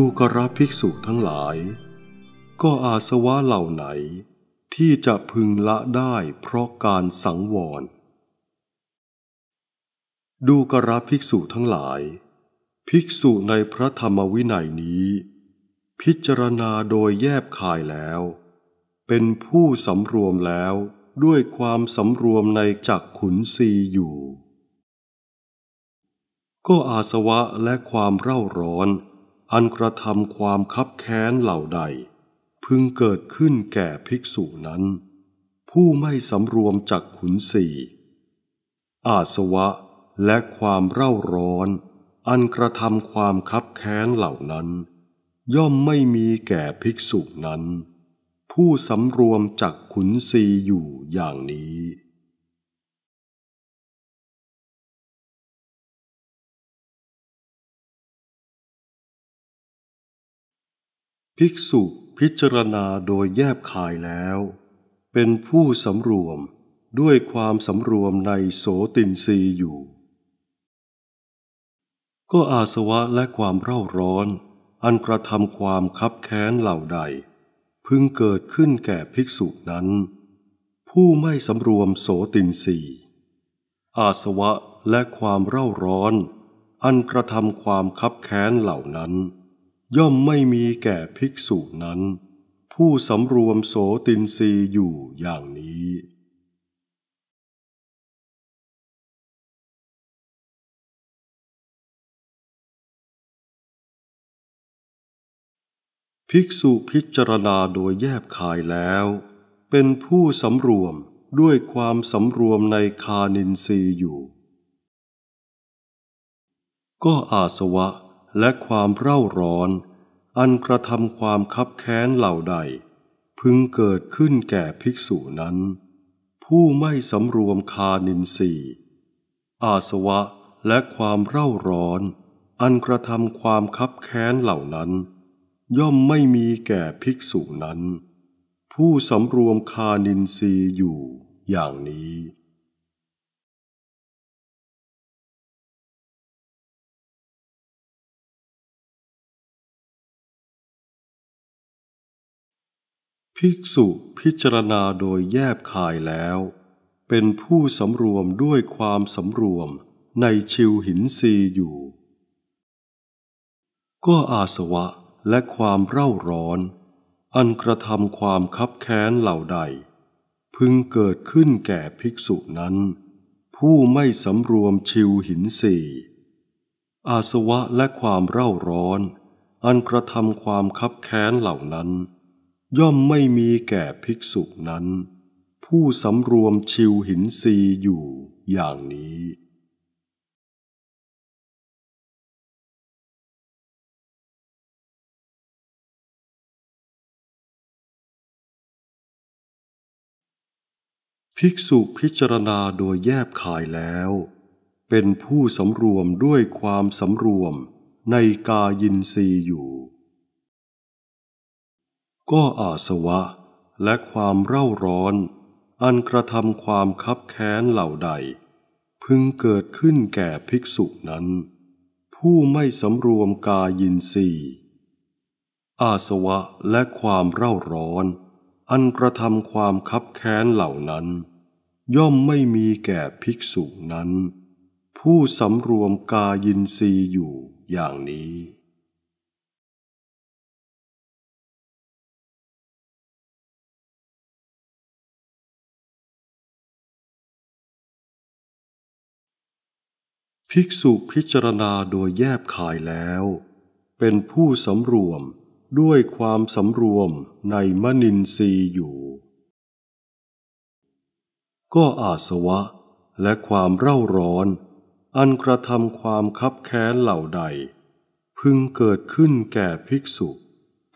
ดูกระภิกษุทั้งหลาย ก็อาสวะเหล่าไหนที่จะพึงละได้เพราะการสังวร ดูกระภิกษุทั้งหลาย ภิกษุในพระธรรมวินัยนี้ พิจารณาโดยแยบคายแล้ว เป็นผู้สำรวมแล้วด้วยความสำรวมในจักขุนซีอยู่ ก็อาสวะและความเร่าร้อนอันกระทำความคับแค้นเหล่าใด พึงเกิดขึ้นแก่ภิกษุนั้น ผู้ไม่สำรวมจากขุนสีอาสวะและความเร่าร้อน อันกระทำความคับแค้นเหล่านั้น ย่อมไม่มีแก่ภิกษุนั้น ผู้สำรวมจากขุนสีอยู่อย่างนี้ภิกษุพิจารณาโดยแยบคายแล้ว เป็นผู้สำรวมด้วยความสำรวมในโสตินรีอยู่ก็อาสวะและความเร่าร้อน อันกระทำความคับแค้นเหล่าใด พึงเกิดขึ้นแก่ภิกษุนั้น ผู้ไม่สำรวมโสตินรีอาสวะและความเร่าร้อน อันกระทำความคับแค้นเหล่านั้นย่อมไม่มีแก่ภิกษุนั้น ผู้สำรวมโสตินรีอยู่อย่างนี้ ภิกษุพิจารณาโดยแยบคายแล้ว เป็นผู้สำรวมด้วยความสำรวมในคานินรีอยู่ ก็อาสวะและความเร่าร้อน อันกระทำความคับแค้นเหล่าใด พึงเกิดขึ้นแก่ภิกษุนั้น ผู้ไม่สำรวมคานินสีอาสวะและความเร่าร้อน อันกระทำความคับแค้นเหล่านั้น ย่อมไม่มีแก่ภิกษุนั้น ผู้สำรวมคานินสีอยู่อย่างนี้ภิกษุพิจารณาโดยแยบคายแล้ว เป็นผู้สำรวมด้วยความสำรวมในชิวหินซีอยู่ ก็อาสวะและความเร่าร้อน อันกระทำความคับแค้นเหล่าใด พึงเกิดขึ้นแก่ภิกษุนั้น ผู้ไม่สำรวมชิวหินสีอาสวะและความเร่าร้อน อันกระทำความคับแค้นเหล่านั้นย่อมไม่มีแก่ภิกษุนั้น ผู้สำรวมชิวหินซีอยู่อย่างนี้ ภิกษุพิจารณาโดยแยบขายแล้ว เป็นผู้สำรวมด้วยความสำรวมในกายินซีอยู่ก็อาสวะและความเร่าร้อน อันกระทำความคับแค้นเหล่าใด พึงเกิดขึ้นแก่ภิกษุนั้น ผู้ไม่สำรวมกายินสีอาสวะและความเร่าร้อน อันกระทำความคับแค้นเหล่านั้น ย่อมไม่มีแก่ภิกษุนั้น ผู้สำรวมกายินสีอยู่อย่างนี้ภิกษุพิจารณาโดยแยบขายแล้ว เป็นผู้สำรวมด้วยความสำรวมในมนินทรีย์อยู่ ก็อาสวะและความเร่าร้อน อันกระทำความคับแค้นเหล่าใด พึงเกิดขึ้นแก่ภิกษุ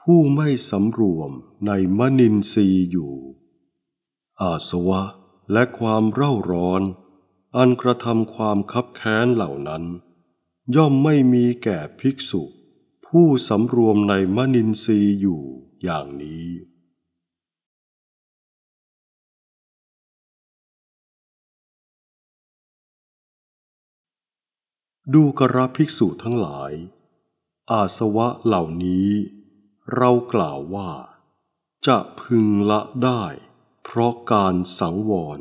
ผู้ไม่สำรวมในมนินทรีย์อยู่ อาสวะและความเร่าร้อนอันกระทำความคับแค้นเหล่านั้น ย่อมไม่มีแก่ภิกษุผู้สำรวมในมนินทรีย์อยู่อย่างนี้ ดูกระภิกษุทั้งหลาย อาสวะเหล่านี้เรากล่าวว่า จะพึงละได้เพราะการสังวร